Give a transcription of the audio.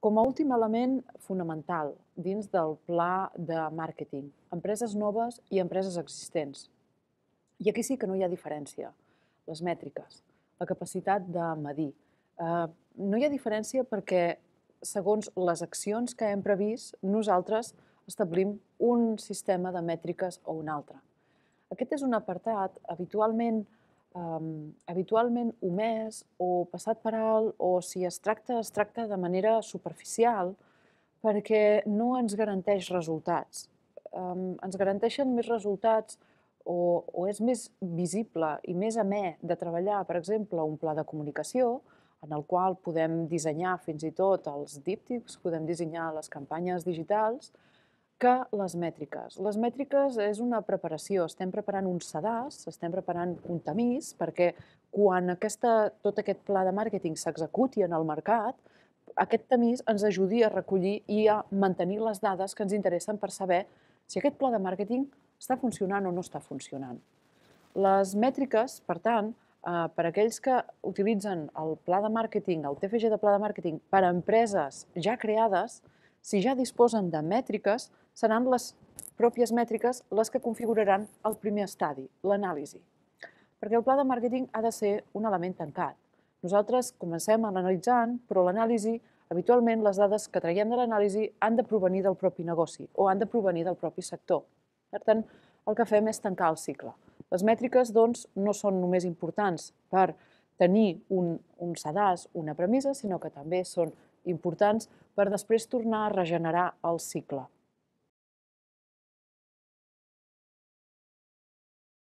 Com a últim element fonamental dins del pla de màrqueting, empreses noves i empreses existents. I aquí sí que no hi ha diferència. Les mètriques, la capacitat de medir. Eh, no hi ha diferència perquè, segons les accions que hem previst, nosaltres establim un sistema de mètriques o un altre. Aquest és un apartat habitualment um, habitualment omès o passat per alt o si es tracta, es tracta de manera superficial perquè no ens garanteix resultats. Um, ens garanteixen més resultats o, o és més visible i més amè de treballar, per exemple, un pla de comunicació en el qual podem dissenyar fins i tot els díptics, podem dissenyar les campanyes digitals, que les mètriques. Les mètriques és una preparació, estem preparant un sedàs, estem preparant un tamís, perquè quan aquesta, tot aquest pla de màrqueting s'executi en el mercat, aquest tamís ens ajudi a recollir i a mantenir les dades que ens interessen per saber si aquest pla de màrqueting està funcionant o no està funcionant. Les mètriques, per tant, eh, per aquells que utilitzen el pla de màrqueting, el TFG de pla de màrqueting, per a empreses ja creades, si ja disposen de mètriques, seran les pròpies mètriques les que configuraran el primer estadi, l'anàlisi. Perquè el pla de màrqueting ha de ser un element tancat. Nosaltres comencem analitzant, però l'anàlisi, habitualment les dades que traiem de l'anàlisi han de provenir del propi negoci o han de provenir del propi sector. Per tant, el que fem és tancar el cicle. Les mètriques, doncs, no són només importants per tenir un, un sedàs, una premissa, sinó que també són importants per després tornar a regenerar el cicle.